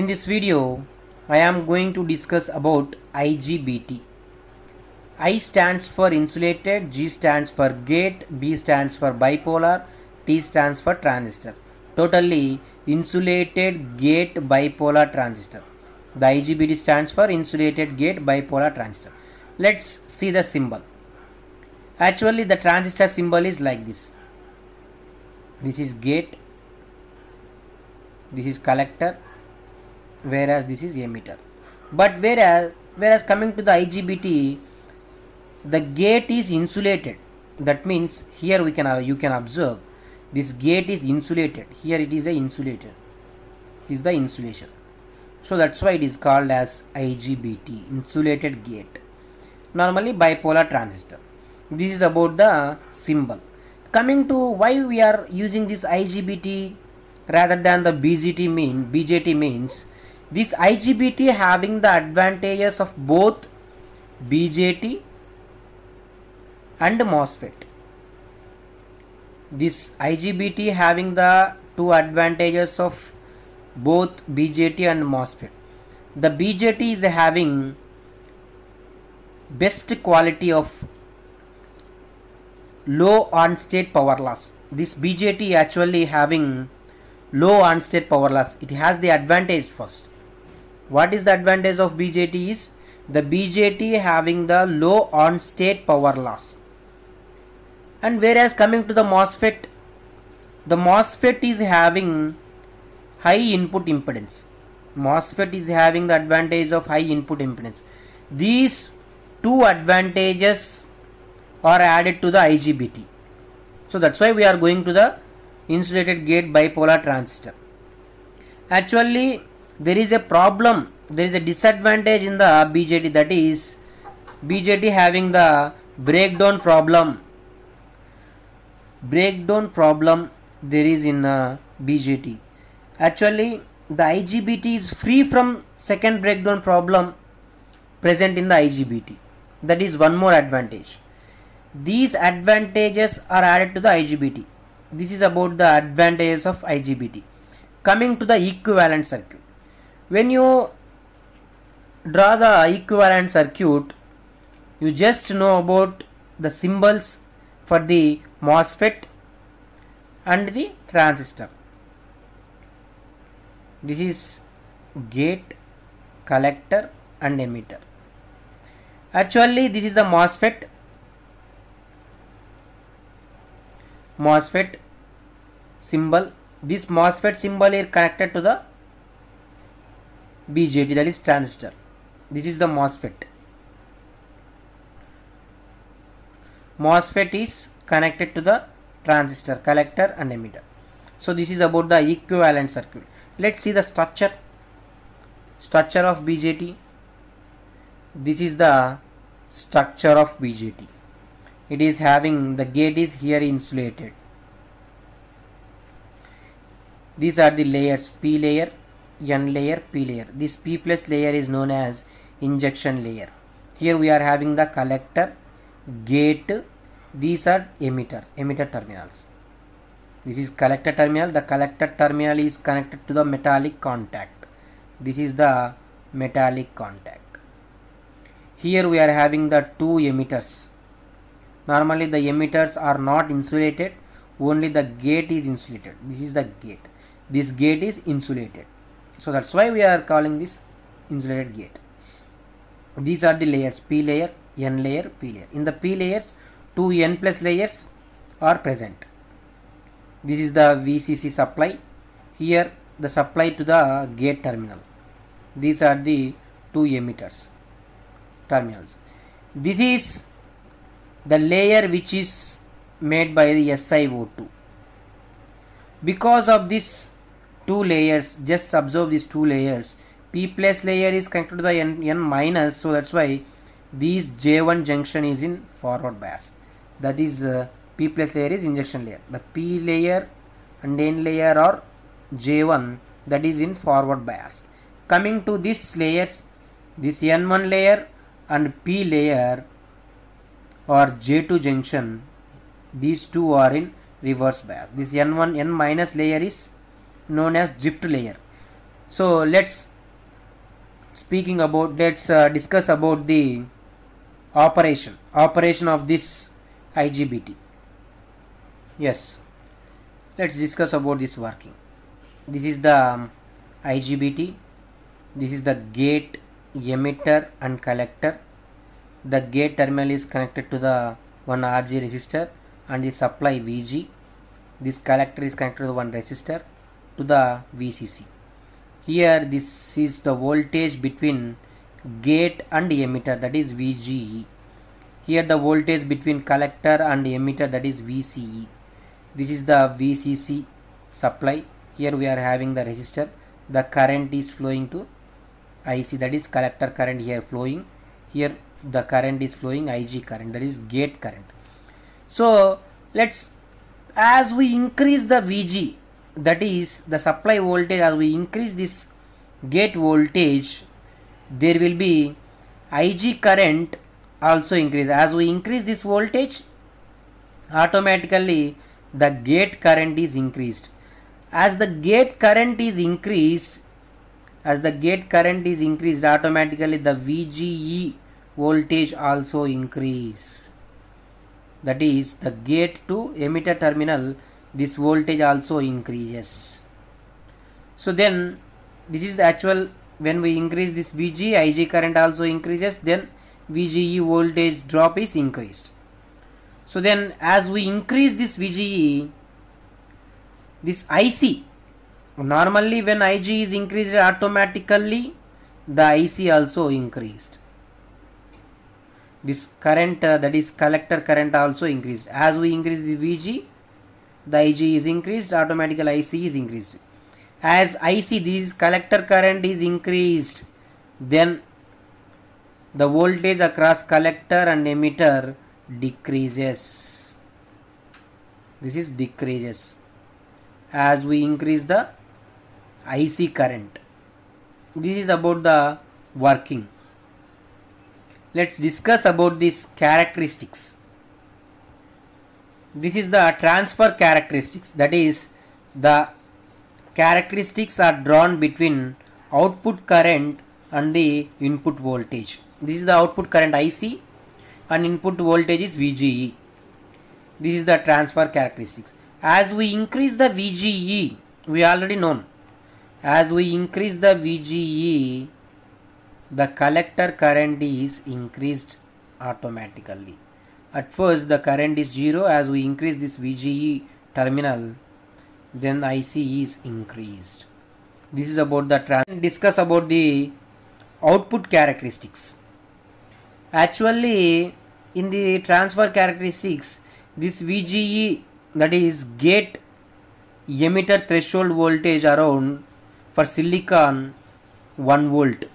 In this video, I am going to discuss about IGBT. I stands for insulated, G stands for gate, B stands for bipolar, T stands for transistor. Totally insulated gate bipolar transistor. The IGBT stands for insulated gate bipolar transistor. Let's see the symbol. Actually, the transistor symbol is like this. This is gate, this is collector, whereas this is emitter but whereas whereas coming to the IGBT the gate is insulated that means here we can uh, you can observe this gate is insulated here it is a insulator this is the insulation so that's why it is called as IGBT insulated gate normally bipolar transistor this is about the symbol coming to why we are using this IGBT rather than the BGT mean BJT means this IGBT having the advantages of both BJT and MOSFET. This IGBT having the two advantages of both BJT and MOSFET. The BJT is having best quality of low on state power loss. This BJT actually having low on state power loss. It has the advantage first what is the advantage of BJT is the BJT having the low on state power loss and whereas coming to the MOSFET the MOSFET is having high input impedance MOSFET is having the advantage of high input impedance these two advantages are added to the IGBT so that's why we are going to the insulated gate bipolar transistor actually there is a problem there is a disadvantage in the BJT that is BJT having the breakdown problem breakdown problem there is in uh, BJT actually the IGBT is free from second breakdown problem present in the IGBT that is one more advantage these advantages are added to the IGBT this is about the advantages of IGBT coming to the equivalent circuit when you draw the equivalent circuit you just know about the symbols for the MOSFET and the transistor this is gate collector and emitter actually this is the MOSFET MOSFET symbol this MOSFET symbol is connected to the BJT that is transistor this is the MOSFET MOSFET is connected to the transistor collector and emitter so this is about the equivalent circuit let's see the structure structure of BJT this is the structure of BJT it is having the gate is here insulated these are the layers p layer n layer p layer this p plus layer is known as injection layer here we are having the collector gate these are emitter emitter terminals this is collector terminal the collector terminal is connected to the metallic contact this is the metallic contact here we are having the two emitters normally the emitters are not insulated only the gate is insulated this is the gate this gate is insulated so that's why we are calling this insulated gate these are the layers p layer n layer p layer in the p layers two n plus layers are present this is the vcc supply here the supply to the gate terminal these are the two emitters terminals this is the layer which is made by the SiO2 because of this two layers just observe these two layers p plus layer is connected to the n, n minus so that's why these j1 junction is in forward bias that is uh, p plus layer is injection layer the p layer and n layer are j1 that is in forward bias coming to these layers this n1 layer and p layer or j2 junction these two are in reverse bias this n1 n minus layer is known as drift layer so let's speaking about let's uh, discuss about the operation operation of this IGBT yes let's discuss about this working this is the um, IGBT this is the gate emitter and collector the gate terminal is connected to the one RG resistor and the supply VG this collector is connected to one resistor to the VCC. Here this is the voltage between gate and emitter that is VGE. Here the voltage between collector and emitter that is VCE. This is the VCC supply. Here we are having the resistor. The current is flowing to IC that is collector current here flowing. Here the current is flowing IG current that is gate current. So let's as we increase the VG that is the supply voltage as we increase this gate voltage there will be Ig current also increase as we increase this voltage automatically the gate current is increased as the gate current is increased as the gate current is increased automatically the VGE voltage also increase that is the gate to emitter terminal this voltage also increases so then this is the actual when we increase this vg ig current also increases then vge voltage drop is increased so then as we increase this vge this ic normally when ig is increased automatically the ic also increased this current uh, that is collector current also increased as we increase the vg the Ig is increased, automatically Ic is increased. As Ic, this collector current is increased, then the voltage across collector and emitter decreases. This is decreases as we increase the IC current. This is about the working. Let's discuss about these characteristics this is the transfer characteristics that is the characteristics are drawn between output current and the input voltage this is the output current IC and input voltage is VGE this is the transfer characteristics as we increase the VGE we already known as we increase the VGE the collector current is increased automatically at first the current is 0 as we increase this VGE terminal then IC is increased this is about the trans discuss about the output characteristics actually in the transfer characteristics this VGE that is gate emitter threshold voltage around for silicon 1 volt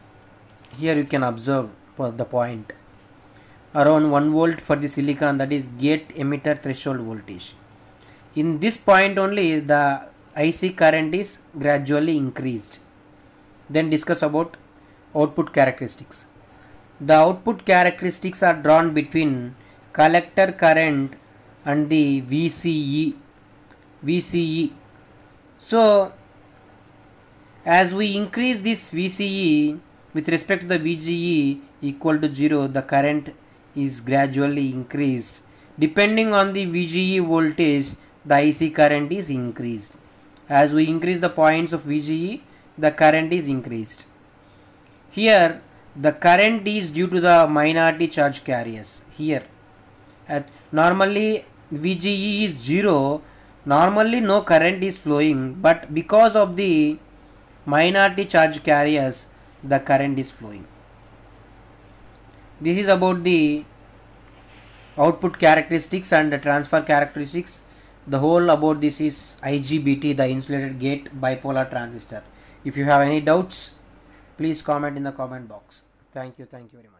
here you can observe for the point around 1 volt for the silicon that is gate emitter threshold voltage. In this point only the IC current is gradually increased. Then discuss about output characteristics. The output characteristics are drawn between collector current and the VCE. VCE. So as we increase this VCE with respect to the VGE equal to 0 the current is gradually increased. Depending on the VGE voltage, the IC current is increased. As we increase the points of VGE, the current is increased. Here, the current is due to the minority charge carriers. Here, at normally VGE is 0, normally no current is flowing, but because of the minority charge carriers, the current is flowing this is about the output characteristics and the transfer characteristics the whole about this is IGBT the insulated gate bipolar transistor if you have any doubts please comment in the comment box thank you thank you very much